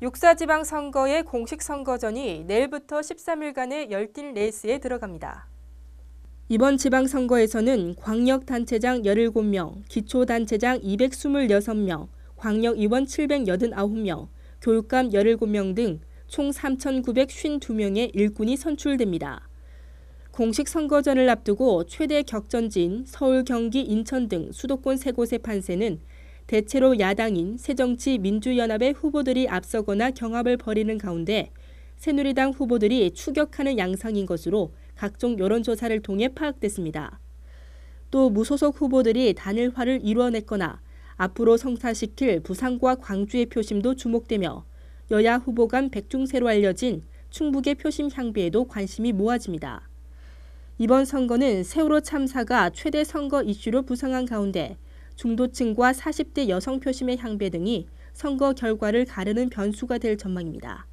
육사지방선거의 공식 선거전이 내일부터 13일간의 열띤 레이스에 들어갑니다. 이번 지방선거에서는 광역단체장 17명, 기초단체장 226명, 광역의원 789명, 교육감 17명 등 총 3,952명의 일꾼이 선출됩니다. 공식 선거전을 앞두고 최대 격전지인 서울, 경기, 인천 등 수도권 세 곳의 판세는 대체로 야당인 새정치 민주연합의 후보들이 앞서거나 경합을 벌이는 가운데 새누리당 후보들이 추격하는 양상인 것으로 각종 여론조사를 통해 파악됐습니다. 또 무소속 후보들이 단일화를 이뤄냈거나 앞으로 성사시킬 부산과 광주의 표심도 주목되며 여야 후보 간 백중세로 알려진 충북의 표심 향비에도 관심이 모아집니다. 이번 선거는 세월호 참사가 최대 선거 이슈로 부상한 가운데 중도층과 40대 여성 표심의 향배 등이 선거 결과를 가르는 변수가 될 전망입니다.